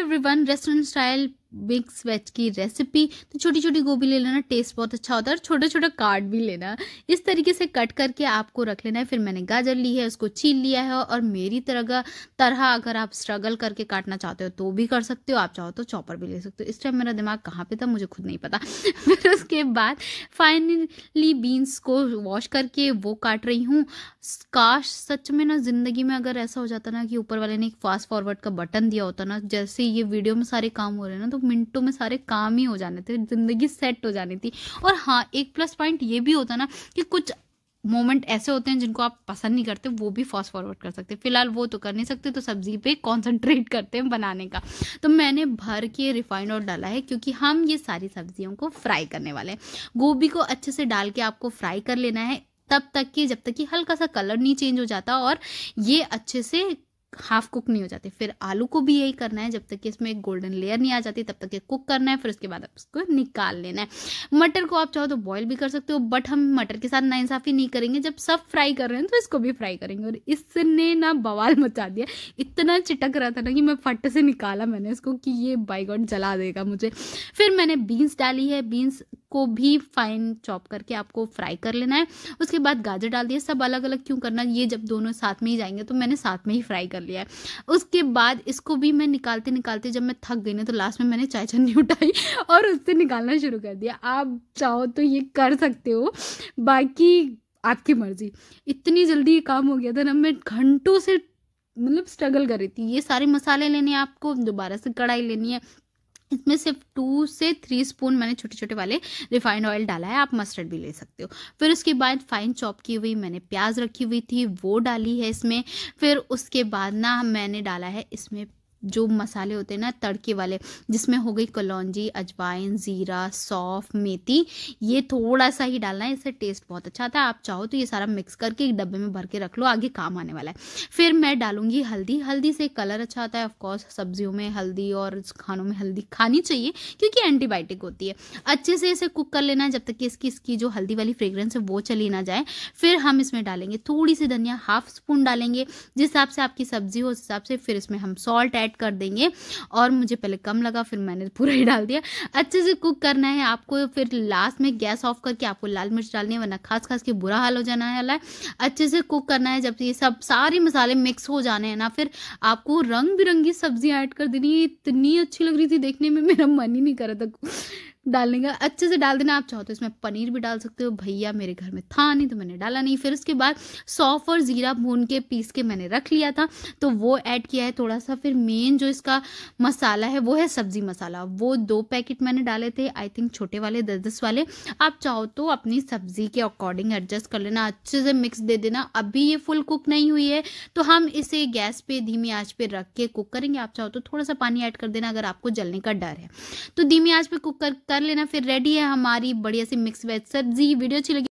everyone restaurant style mix veg की recipe तो छोटी छोटी गोभी ले लेना टेस्ट बहुत अच्छा होता है और छोटा छोटा काट भी लेना इस तरीके से कट करके आपको रख लेना है फिर मैंने गाजर ली है उसको छील लिया है और मेरी तरह तरह अगर आप स्ट्रगल करके काटना चाहते हो तो भी कर सकते हो आप चाहो तो चॉपर भी ले सकते हो इस टाइम मेरा दिमाग कहाँ पे था मुझे खुद नहीं पता फिर उसके बाद फाइनली बीन्स को वॉश करके वो काट रही हूँ काश सच में ना ज़िंदगी में अगर ऐसा हो जाता ना कि ऊपर वाले ने एक फास्ट फॉरवर्ड का बटन दिया होता ना जैसे ये वीडियो में सारे काम हो रहे हैं ना तो मिनटों में सारे काम ही हो जाने थे ज़िंदगी सेट हो जानी थी और हाँ एक प्लस पॉइंट ये भी होता ना कि कुछ मोमेंट ऐसे होते हैं जिनको आप पसंद नहीं करते वो भी फास्ट फॉरवर्ड कर सकते फिलहाल वो तो कर नहीं सकते तो सब्जी पे कंसंट्रेट करते हैं बनाने का तो मैंने भर के रिफाइंड और डाला है क्योंकि हम ये सारी सब्जियों को फ्राई करने वाले हैं गोभी को अच्छे से डाल के आपको फ्राई कर लेना है तब तक कि जब तक कि हल्का सा कलर नहीं चेंज हो जाता और ये अच्छे से हाफ कुक नहीं हो जाते फिर आलू को भी यही करना है जब तक कि इसमें एक गोल्डन लेयर नहीं आ जाती तब तक ये कुक करना है फिर उसके बाद आप उसको निकाल लेना है मटर को आप चाहो तो बॉईल भी कर सकते हो बट हम मटर के साथ ना इंसाफी नहीं करेंगे जब सब फ्राई कर रहे हैं तो इसको भी फ्राई करेंगे और इसने ना बवाल मचा दिया इतना चिटक रहा था ना कि मैं फट से निकाला मैंने इसको कि ये बाई गॉड जला देगा मुझे फिर मैंने बीन्स डाली है बीन्स को भी फाइन चॉप करके आपको फ्राई कर लेना है उसके बाद गाजर डाल दिया सब अलग अलग क्यों करना ये जब दोनों साथ में ही जाएंगे तो मैंने साथ में ही फ्राई कर लिया है उसके बाद इसको भी मैं निकालते निकालते जब मैं थक गई ना तो लास्ट में मैंने चाय छन्नी उठाई और उससे निकालना शुरू कर दिया आप चाहो तो ये कर सकते हो बाकी आपकी मर्जी इतनी जल्दी ये काम हो गया था ना मैं घंटों से मतलब स्ट्रगल कर रही थी ये सारे मसाले लेने आपको दोबारा से कढ़ाई लेनी है इसमें सिर्फ टू से थ्री स्पून मैंने छोटे छोटे वाले रिफाइंड ऑयल डाला है आप मस्टर्ड भी ले सकते हो फिर उसके बाद फाइन चॉप की हुई मैंने प्याज रखी हुई थी वो डाली है इसमें फिर उसके बाद ना मैंने डाला है इसमें जो मसाले होते हैं ना तड़के वाले जिसमें हो गई कलौजी अजवाइन ज़ीरा सौफ मेथी ये थोड़ा सा ही डालना है इससे टेस्ट बहुत अच्छा आता है आप चाहो तो ये सारा मिक्स करके एक डब्बे में भर के रख लो आगे काम आने वाला है फिर मैं डालूंगी हल्दी हल्दी से कलर अच्छा आता है ऑफकोर्स सब्जियों में हल्दी और खानों में हल्दी खानी चाहिए क्योंकि एंटीबायोटिक होती है अच्छे से इसे कुक कर लेना है जब तक कि इसकी इसकी जो हल्दी वाली फ्रेग्रेंस है वो चली ना जाए फिर हम इसमें डालेंगे थोड़ी सी धनिया हाफ स्पून डालेंगे जिस हिसाब से आपकी सब्जी हो उस हिसाब से फिर इसमें हम सॉल्ट ऐड कर देंगे और मुझे पहले कम लगा फिर मैंने पूरा ही डाल दिया अच्छे से कुक करना है आपको फिर लास्ट में गैस ऑफ करके आपको लाल मिर्च डालनी है वरना खास खास के बुरा हाल हो जाना है अला अच्छे से कुक करना है जब ये सब सारे मसाले मिक्स हो जाने हैं ना फिर आपको रंग बिरंगी सब्जियाँ ऐड कर देनी है इतनी अच्छी लग रही थी देखने में मेरा मन ही नहीं कर रहा था डालने का अच्छे से डाल देना आप चाहो तो इसमें पनीर भी डाल सकते हो भैया मेरे घर में था नहीं तो मैंने डाला नहीं फिर उसके बाद सौफ और ज़ीरा भून के पीस के मैंने रख लिया था तो वो ऐड किया है थोड़ा सा फिर मेन जो इसका मसाला है वो है सब्ज़ी मसाला वो दो पैकेट मैंने डाले थे आई थिंक छोटे वाले दस दस वाले आप चाहो तो अपनी सब्ज़ी के अकॉर्डिंग एडजस्ट कर लेना अच्छे से मिक्स दे देना अभी ये फुल कुक नहीं हुई है तो हम इसे गैस पे धीमी आँच पे रख के कुक करेंगे आप चाहो तो थोड़ा सा पानी ऐड कर देना अगर आपको जलने का डर है तो धीमी आँच पे कुक कर कर लेना फिर रेडी है हमारी बढ़िया सी मिक्स वेज सब्जी वीडियो अच्छी लगी